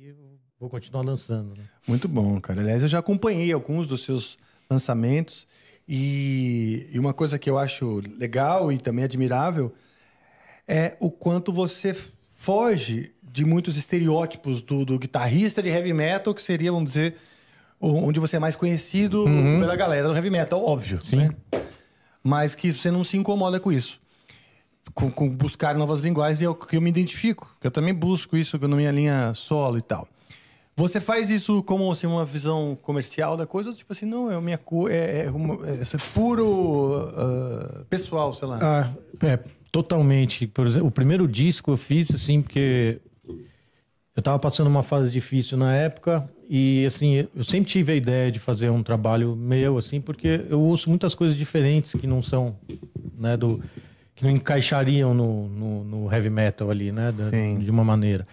aí eu vou continuar lançando. Né? Muito bom, cara. Aliás, eu já acompanhei alguns dos seus lançamentos e, e uma coisa que eu acho legal e também admirável é o quanto você foge de muitos estereótipos do, do guitarrista de heavy metal, que seria, vamos dizer, onde você é mais conhecido uhum. pela galera do heavy metal, óbvio. Sim. Né? Mas que você não se incomoda com isso com, com, buscar novas linguagens e é o que eu me identifico. Eu também busco isso na minha linha solo e tal. Você faz isso como assim, uma visão comercial da coisa? Ou tipo assim, não, é minha é, é, é, uma, é, puro uh, pessoal, sei lá? Ah, é, totalmente. Por exemplo, o primeiro disco eu fiz assim, porque eu tava passando uma fase difícil na época e assim, eu sempre tive a ideia de fazer um trabalho meu assim, porque eu ouço muitas coisas diferentes que não são, né, do que não encaixariam no, no, no heavy metal ali, né? De, de uma maneira.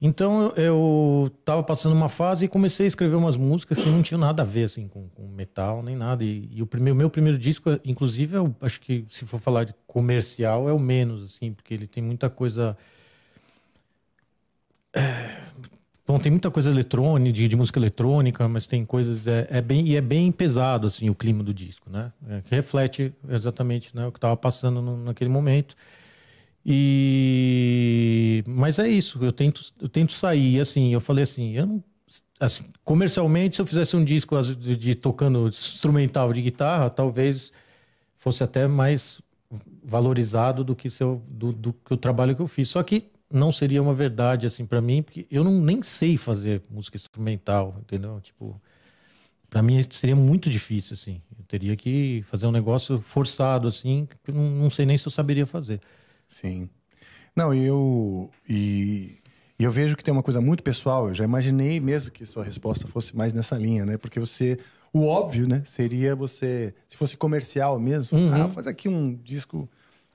Então eu estava passando uma fase e comecei a escrever umas músicas que não tinham nada a ver assim, com, com metal, nem nada. E, e o primeiro, meu primeiro disco, inclusive, eu acho que se for falar de comercial, é o menos, assim, porque ele tem muita coisa tem muita coisa eletrônica, de, de música eletrônica, mas tem coisas. É, é, bem, e é bem pesado assim, o clima do disco, né? É, que reflete exatamente né, o que estava passando no, naquele momento. E mas é isso, eu tento, eu tento sair assim, eu falei assim, eu não, assim, comercialmente se eu fizesse um disco de, de, tocando instrumental de guitarra, talvez fosse até mais valorizado do que seu do, do que o trabalho que eu fiz. Só que não seria uma verdade assim para mim, porque eu não nem sei fazer música instrumental, entendeu? Tipo, para mim seria muito difícil assim. Eu teria que fazer um negócio forçado assim, que eu não, não sei nem se eu saberia fazer. Sim. Não, eu e e eu vejo que tem uma coisa muito pessoal, eu já imaginei mesmo que sua resposta fosse mais nessa linha, né? Porque você. O óbvio, né? Seria você. Se fosse comercial mesmo, uhum. ah, faz aqui um disco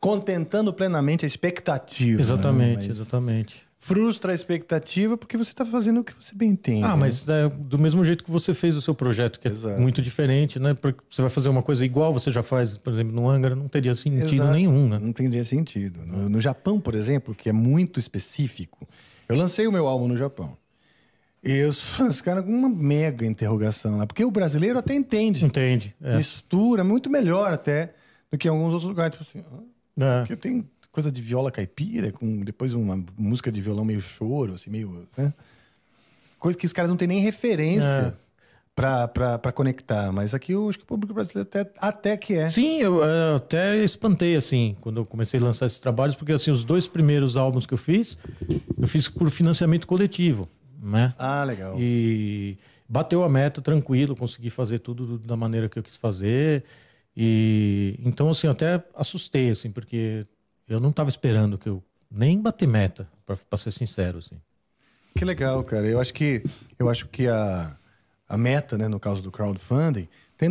contentando plenamente a expectativa. Né? Exatamente, né? exatamente frustra a expectativa porque você está fazendo o que você bem entende. Ah, né? mas né, do mesmo jeito que você fez o seu projeto, que é muito diferente, né? Porque você vai fazer uma coisa igual você já faz, por exemplo, no Angra, não teria sentido Exato. nenhum, né? Não teria sentido. No, no, Japão, por exemplo, que é muito específico, eu lancei o meu álbum no Japão. E os fãs ficaram com uma mega interrogação lá. Porque o brasileiro até entende. Entende. É. Mistura muito melhor até do que em alguns outros lugares. Tipo assim, ah, é. Porque tem coisa de viola caipira, com depois uma música de violão meio choro, assim, meio. Né? Coisa que os caras não têm nem referência. É. Pra, pra, pra conectar, mas aqui eu acho que o público brasileiro até, até que é. Sim, eu, é, eu até espantei, assim, quando eu comecei a lançar esses trabalhos, porque, assim, os dois primeiros álbuns que eu fiz, eu fiz por financiamento coletivo, né? Ah, legal. E bateu a meta tranquilo, consegui fazer tudo da maneira que eu quis fazer. E então assim, até assustei assim, porque eu não estava esperando que eu nem bater meta, para ser sincero assim. Que legal, cara. Eu acho que eu acho que a, a meta, né, no caso do crowdfunding, tem,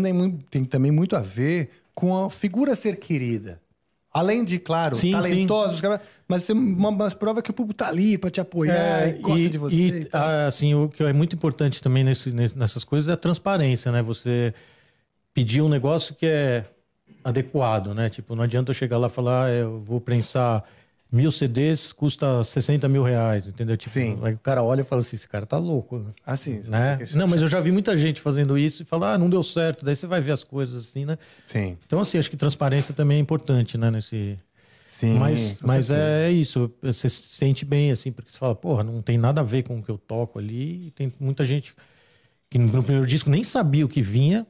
tem também muito a ver com a figura ser querida. Além de, claro, sim, talentosos, sim. mas é uma, uma, prova que o público tá ali para te apoiar é, e gosta e, de você. E, e assim, o que é muito importante também nesse, nessas coisas é a transparência, né? Você pedir um negócio que é adequado, né? Tipo, não adianta eu chegar lá e falar, ah, eu vou prensar mil CDs, custa 60 mil reais, entendeu? Tipo, Sim. Aí o cara olha e fala assim, esse cara tá louco. Assim, né? Ah, né? Não, mas eu já vi muita gente fazendo isso e falar, ah, não deu certo, daí você vai ver as coisas assim, né? Sim. Então, assim, acho que transparência também é importante, né, nesse... Sim, mas, mas é isso, você se sente bem, assim, porque você fala, porra, não tem nada a ver com o que eu toco ali, e tem muita gente que no primeiro disco nem sabia o que vinha,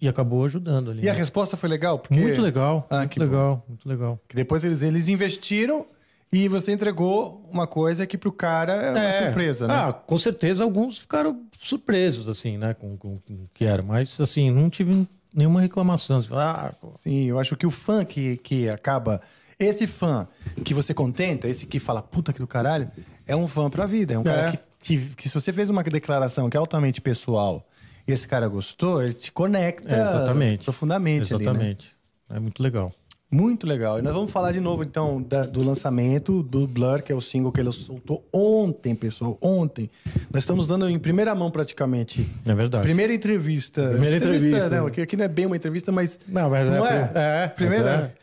e acabou ajudando ali. E né? a resposta foi legal? Porque... Muito legal, ah, muito legal, bom. muito legal. Que depois eles, eles investiram e você entregou uma coisa que pro cara é uma é. surpresa, né? Ah, com certeza alguns ficaram surpresos, assim, né? Com, com, com o que era. Mas, assim, não tive nenhuma reclamação. Ah, Sim, eu acho que o fã que, que acaba... Esse fã que você contenta, esse que fala puta que do caralho, é um fã pra vida. É um é. cara que, que, que se você fez uma declaração que é altamente pessoal e esse cara gostou, ele te conecta é, exatamente. profundamente. Exatamente. Ali, né? É muito legal. Muito legal. E nós vamos falar de novo, então, da, do lançamento do Blur, que é o single que ele soltou ontem, pessoal. Ontem. Nós estamos dando em primeira mão, praticamente. É verdade. Primeira entrevista. Primeira entrevista. entrevista né? porque Aqui não é bem uma entrevista, mas. Não, mas não é. é. é primeira. é.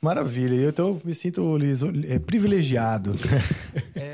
Maravilha. Eu então, me sinto privilegiado. é.